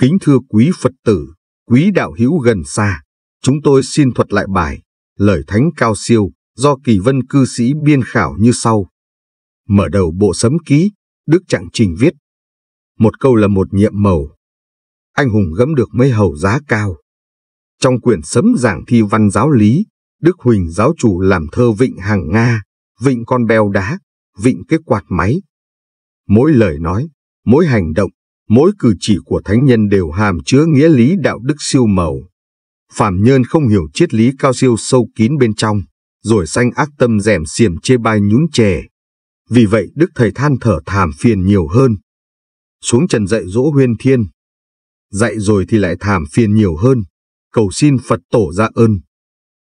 Kính thưa quý Phật tử, quý đạo hữu gần xa, chúng tôi xin thuật lại bài Lời Thánh Cao Siêu do kỳ vân cư sĩ biên khảo như sau. Mở đầu bộ sấm ký, Đức Trạng Trình viết. Một câu là một nhiệm màu. Anh hùng gẫm được mấy hầu giá cao. Trong quyển sấm giảng thi văn giáo lý, Đức Huỳnh giáo chủ làm thơ vịnh hàng Nga, vịnh con bèo đá, vịnh cái quạt máy. Mỗi lời nói, mỗi hành động mỗi cử chỉ của thánh nhân đều hàm chứa nghĩa lý đạo đức siêu màu. Phạm nhân không hiểu triết lý cao siêu sâu kín bên trong, rồi sanh ác tâm rèm xiềm chê bai nhún chè. Vì vậy Đức Thầy than thở thảm phiền nhiều hơn. Xuống trần dạy dỗ huyên thiên. Dạy rồi thì lại thảm phiền nhiều hơn, cầu xin Phật tổ ra ơn.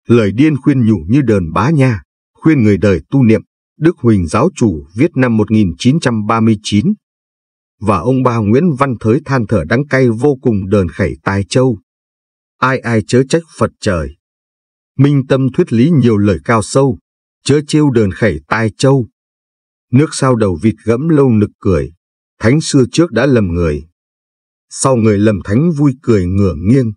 Lời điên khuyên nhủ như đờn bá nha, khuyên người đời tu niệm. Đức Huỳnh giáo chủ viết năm 1939 và ông ba Nguyễn Văn Thới than thở đắng cay vô cùng đờn khẩy tai châu. Ai ai chớ trách Phật trời. Minh tâm thuyết lý nhiều lời cao sâu, chớ chiêu đờn khẩy tai châu. Nước sao đầu vịt gẫm lâu nực cười, thánh xưa trước đã lầm người. Sau người lầm thánh vui cười ngửa nghiêng.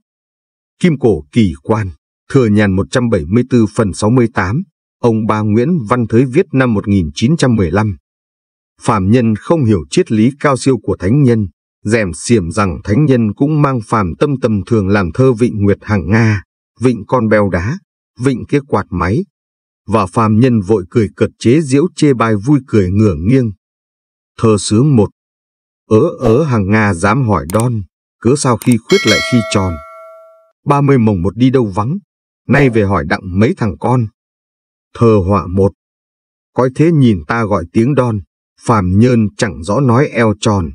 Kim cổ kỳ quan, thừa nhàn 174 phần 68, ông ba Nguyễn Văn Thới viết năm 1915 phàm nhân không hiểu triết lý cao siêu của thánh nhân, rèm xiểm rằng thánh nhân cũng mang phàm tâm tầm thường làm thơ vịnh nguyệt hàng Nga, vịnh con bèo đá, vịnh kia quạt máy. Và phàm nhân vội cười cật chế diễu chê bai vui cười ngửa nghiêng. Thơ sứ một Ớ ớ hàng Nga dám hỏi đon, cứ sao khi khuyết lại khi tròn. ba mươi mồng một đi đâu vắng, nay về hỏi đặng mấy thằng con. Thơ họa một coi thế nhìn ta gọi tiếng đon, phàm Nhơn chẳng rõ nói eo tròn.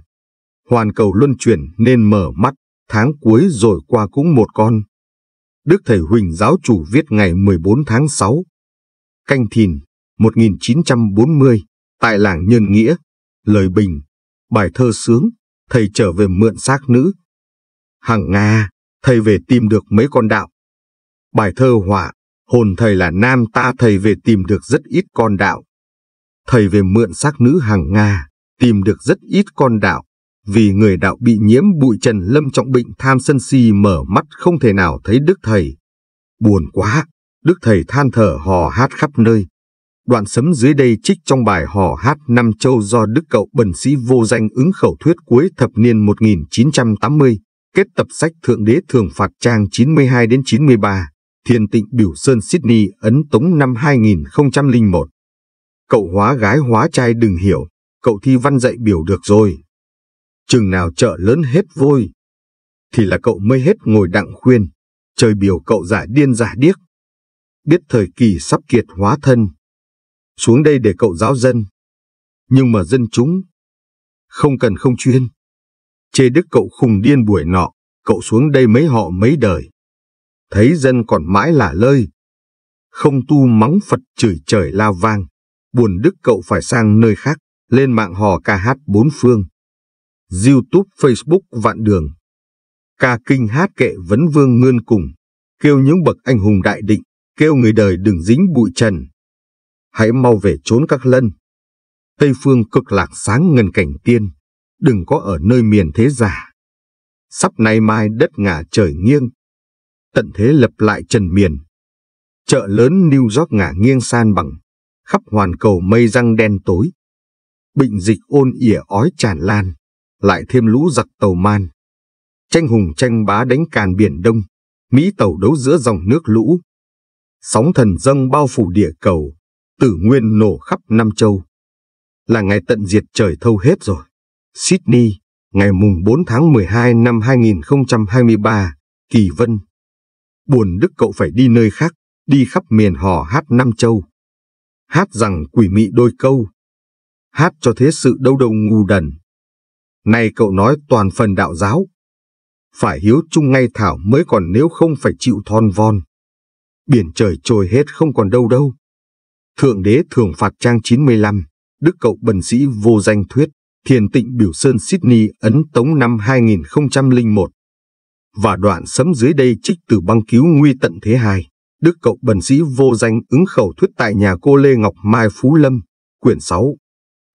Hoàn cầu luân chuyển nên mở mắt, tháng cuối rồi qua cũng một con. Đức Thầy Huỳnh giáo chủ viết ngày 14 tháng 6. Canh Thìn, 1940, tại làng Nhân Nghĩa, Lời Bình, bài thơ sướng, thầy trở về mượn xác nữ. Hằng Nga, thầy về tìm được mấy con đạo. Bài thơ họa, hồn thầy là nam ta thầy về tìm được rất ít con đạo thầy về mượn xác nữ hàng Nga, tìm được rất ít con đạo, vì người đạo bị nhiễm bụi trần lâm trọng bệnh tham sân si mở mắt không thể nào thấy đức thầy. Buồn quá, đức thầy than thở hò hát khắp nơi. Đoạn sấm dưới đây trích trong bài hò hát Năm Châu do Đức Cậu Bần Sĩ Vô Danh ứng khẩu thuyết cuối thập niên 1980, kết tập sách Thượng Đế Thường Phạt trang 92 đến 93, Thiên Tịnh Biểu Sơn Sydney ấn tống năm 2001. Cậu hóa gái hóa trai đừng hiểu, cậu thi văn dạy biểu được rồi. Chừng nào chợ lớn hết vôi, thì là cậu mới hết ngồi đặng khuyên, trời biểu cậu giả điên giả điếc. Biết thời kỳ sắp kiệt hóa thân, xuống đây để cậu giáo dân. Nhưng mà dân chúng, không cần không chuyên. Chê đức cậu khùng điên buổi nọ, cậu xuống đây mấy họ mấy đời. Thấy dân còn mãi là lơi, không tu mắng Phật chửi trời la vang buồn đức cậu phải sang nơi khác, lên mạng hò ca hát bốn phương. YouTube, Facebook vạn đường. Ca kinh hát kệ vấn vương ngươn cùng, kêu những bậc anh hùng đại định, kêu người đời đừng dính bụi trần. Hãy mau về trốn các lân. Tây phương cực lạc sáng ngần cảnh tiên, đừng có ở nơi miền thế giả. Sắp nay mai đất ngả trời nghiêng, tận thế lập lại trần miền. Chợ lớn New York ngả nghiêng san bằng, khắp hoàn cầu mây răng đen tối. Bệnh dịch ôn ỉa ói tràn lan, lại thêm lũ giặc tàu man. Tranh hùng tranh bá đánh càn biển đông, Mỹ tàu đấu giữa dòng nước lũ. Sóng thần dâng bao phủ địa cầu, tử nguyên nổ khắp Nam Châu. Là ngày tận diệt trời thâu hết rồi. Sydney, ngày mùng 4 tháng 12 năm 2023, Kỳ Vân. Buồn Đức cậu phải đi nơi khác, đi khắp miền hò hát Nam Châu hát rằng quỷ mị đôi câu, hát cho thế sự đâu đâu ngu đần. Này cậu nói toàn phần đạo giáo, phải hiếu chung ngay thảo mới còn nếu không phải chịu thon von. Biển trời trôi hết không còn đâu đâu. Thượng đế thường phạt trang 95, đức cậu bần sĩ vô danh thuyết, thiền tịnh biểu sơn Sydney ấn tống năm 2001. Và đoạn sấm dưới đây trích từ băng cứu nguy tận thế hai. Đức Cậu Bần Sĩ Vô Danh ứng khẩu thuyết tại nhà cô Lê Ngọc Mai Phú Lâm, quyển 6,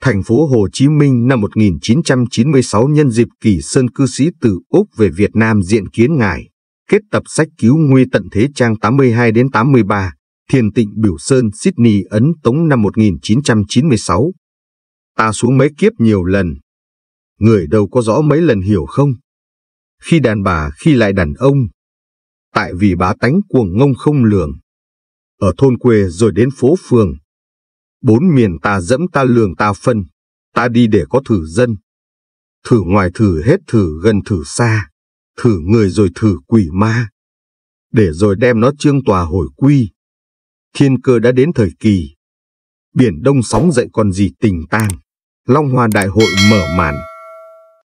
thành phố Hồ Chí Minh năm 1996 nhân dịp kỳ sơn cư sĩ từ Úc về Việt Nam diện kiến ngài, kết tập sách cứu nguy tận thế trang 82 đến 83, thiền tịnh biểu sơn Sydney ấn tống năm 1996. Ta xuống mấy kiếp nhiều lần. Người đâu có rõ mấy lần hiểu không? Khi đàn bà khi lại đàn ông, tại vì bá tánh cuồng ngông không lường. Ở thôn quê rồi đến phố phường. Bốn miền ta dẫm ta lường ta phân, ta đi để có thử dân. Thử ngoài thử hết thử gần thử xa, thử người rồi thử quỷ ma. Để rồi đem nó trương tòa hồi quy. Thiên cơ đã đến thời kỳ. Biển đông sóng dậy còn gì tình tang. Long Hoa Đại hội mở màn.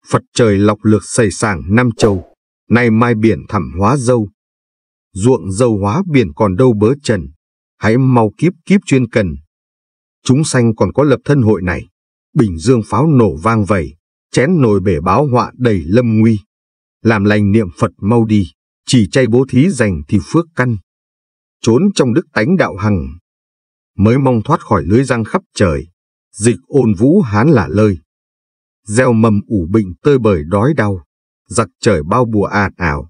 Phật trời lọc lược sầy sàng nam châu, nay mai biển thẳm hóa dâu, ruộng dâu hóa biển còn đâu bớ trần, hãy mau kiếp kiếp chuyên cần. Chúng sanh còn có lập thân hội này, bình dương pháo nổ vang vẩy, chén nồi bể báo họa đầy lâm nguy. Làm lành niệm Phật mau đi, chỉ chay bố thí dành thì phước căn. Trốn trong đức tánh đạo hằng, mới mong thoát khỏi lưới răng khắp trời, dịch ôn vũ hán là lơi. Gieo mầm ủ bệnh tơi bời đói đau, giặc trời bao bùa ạt ảo,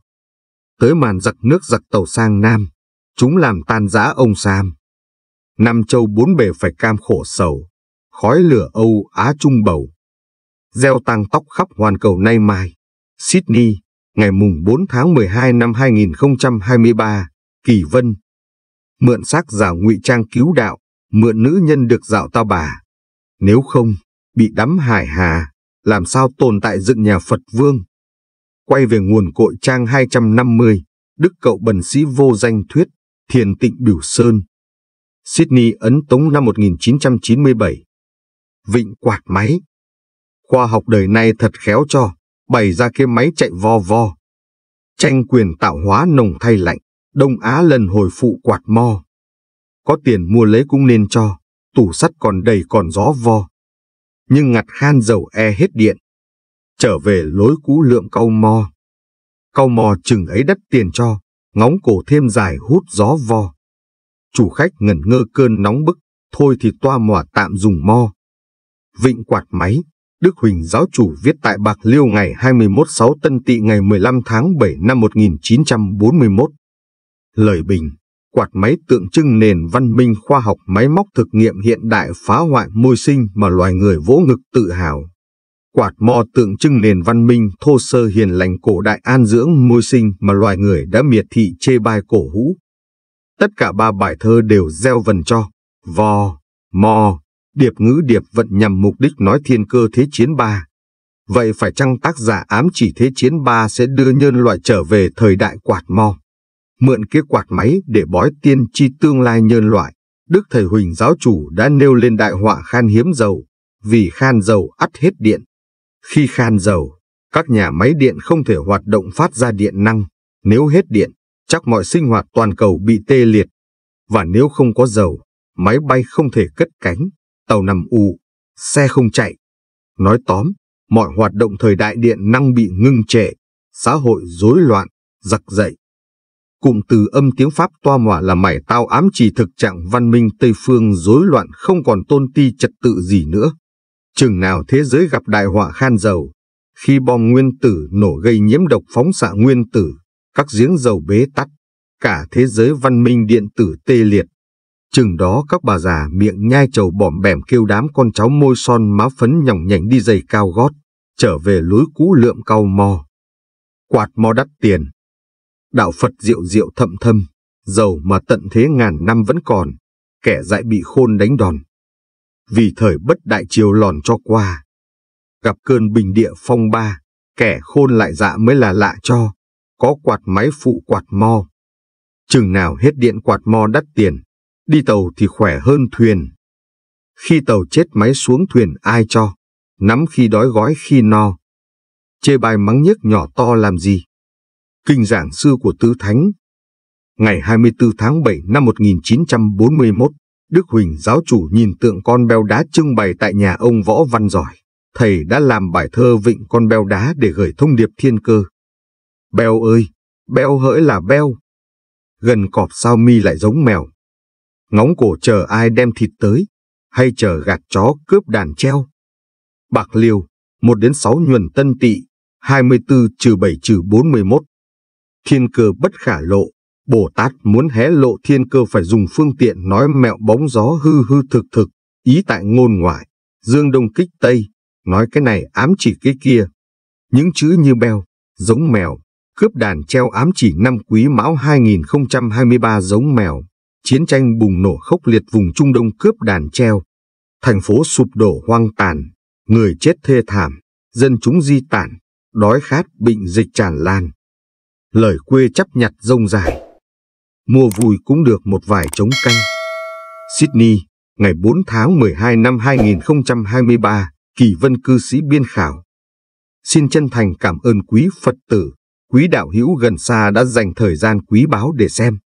tới màn giặc nước giặc tàu sang Nam, chúng làm tan rã ông Sam. Nam châu bốn bề phải cam khổ sầu, khói lửa Âu Á trung bầu. Gieo tăng tóc khắp hoàn cầu nay mai, Sydney, ngày mùng 4 tháng 12 năm 2023, Kỳ Vân. Mượn xác giả ngụy trang cứu đạo, mượn nữ nhân được dạo tao bà. Nếu không, bị đắm hải hà, làm sao tồn tại dựng nhà Phật Vương quay về nguồn cội trang 250, Đức Cậu Bần Sĩ Vô Danh Thuyết, Thiền Tịnh Biểu Sơn. Sydney Ấn Tống năm 1997. Vịnh quạt máy. Khoa học đời nay thật khéo cho, bày ra cái máy chạy vo vo. Tranh quyền tạo hóa nồng thay lạnh, Đông Á lần hồi phụ quạt mo. Có tiền mua lấy cũng nên cho, tủ sắt còn đầy còn gió vo. Nhưng ngặt khan dầu e hết điện, trở về lối cũ lượm cau mò Cau mò chừng ấy đất tiền cho, ngóng cổ thêm dài hút gió vo. Chủ khách ngẩn ngơ cơn nóng bức, thôi thì toa mò tạm dùng mò Vịnh quạt máy, Đức Huỳnh giáo chủ viết tại Bạc Liêu ngày 21 6 Tân tị ngày 15 tháng 7 năm 1941. Lời bình, quạt máy tượng trưng nền văn minh khoa học máy móc thực nghiệm hiện đại phá hoại môi sinh mà loài người vỗ ngực tự hào. Quạt mò tượng trưng nền văn minh thô sơ hiền lành cổ đại an dưỡng môi sinh mà loài người đã miệt thị chê bai cổ hũ. Tất cả ba bài thơ đều gieo vần cho, vò, mò, điệp ngữ điệp vận nhằm mục đích nói thiên cơ thế chiến ba. Vậy phải chăng tác giả ám chỉ thế chiến ba sẽ đưa nhân loại trở về thời đại quạt mò? Mượn kia quạt máy để bói tiên tri tương lai nhân loại, Đức Thầy Huỳnh giáo chủ đã nêu lên đại họa khan hiếm dầu, vì khan dầu ắt hết điện. Khi khan dầu, các nhà máy điện không thể hoạt động phát ra điện năng. Nếu hết điện, chắc mọi sinh hoạt toàn cầu bị tê liệt. Và nếu không có dầu, máy bay không thể cất cánh, tàu nằm ù, xe không chạy. Nói tóm, mọi hoạt động thời đại điện năng bị ngưng trệ, xã hội rối loạn, giặc dậy. Cụm từ âm tiếng Pháp toa mỏa là mảy tao ám chỉ thực trạng văn minh Tây Phương rối loạn không còn tôn ti trật tự gì nữa. Chừng nào thế giới gặp đại họa khan dầu, khi bom nguyên tử nổ gây nhiễm độc phóng xạ nguyên tử, các giếng dầu bế tắc, cả thế giới văn minh điện tử tê liệt. Chừng đó các bà già miệng nhai trầu bỏm bẻm kêu đám con cháu môi son má phấn nhỏng nhảnh đi giày cao gót, trở về lối cũ lượm cau mò. Quạt mò đắt tiền. Đạo Phật diệu diệu thậm thâm, giàu mà tận thế ngàn năm vẫn còn, kẻ dại bị khôn đánh đòn vì thời bất đại chiều lòn cho qua. Gặp cơn bình địa phong ba, kẻ khôn lại dạ mới là lạ cho, có quạt máy phụ quạt mo. Chừng nào hết điện quạt mo đắt tiền, đi tàu thì khỏe hơn thuyền. Khi tàu chết máy xuống thuyền ai cho, nắm khi đói gói khi no. Chê bài mắng nhức nhỏ to làm gì? Kinh giảng sư của Tứ Thánh Ngày 24 tháng 7 năm 1941 Đức Huỳnh giáo chủ nhìn tượng con beo đá trưng bày tại nhà ông Võ Văn Giỏi. Thầy đã làm bài thơ vịnh con beo đá để gửi thông điệp thiên cơ. Beo ơi, beo hỡi là beo. Gần cọp sao mi lại giống mèo. Ngóng cổ chờ ai đem thịt tới, hay chờ gạt chó cướp đàn treo. Bạc liêu, 1 đến 6 nhuần tân tỵ, 24 trừ 7 trừ 4 11. Thiên cơ bất khả lộ, Bồ Tát muốn hé lộ thiên cơ phải dùng phương tiện nói mẹo bóng gió hư hư thực thực, ý tại ngôn ngoại, dương đông kích tây, nói cái này ám chỉ cái kia. Những chữ như beo, giống mèo, cướp đàn treo ám chỉ năm quý mão 2023 giống mèo, chiến tranh bùng nổ khốc liệt vùng Trung Đông cướp đàn treo, thành phố sụp đổ hoang tàn, người chết thê thảm, dân chúng di tản, đói khát bệnh dịch tràn lan. Lời quê chấp nhặt rông dài mua vui cũng được một vài trống canh. Sydney, ngày 4 tháng 12 năm 2023, Kỳ Vân cư sĩ biên khảo. Xin chân thành cảm ơn quý Phật tử, quý đạo hữu gần xa đã dành thời gian quý báu để xem.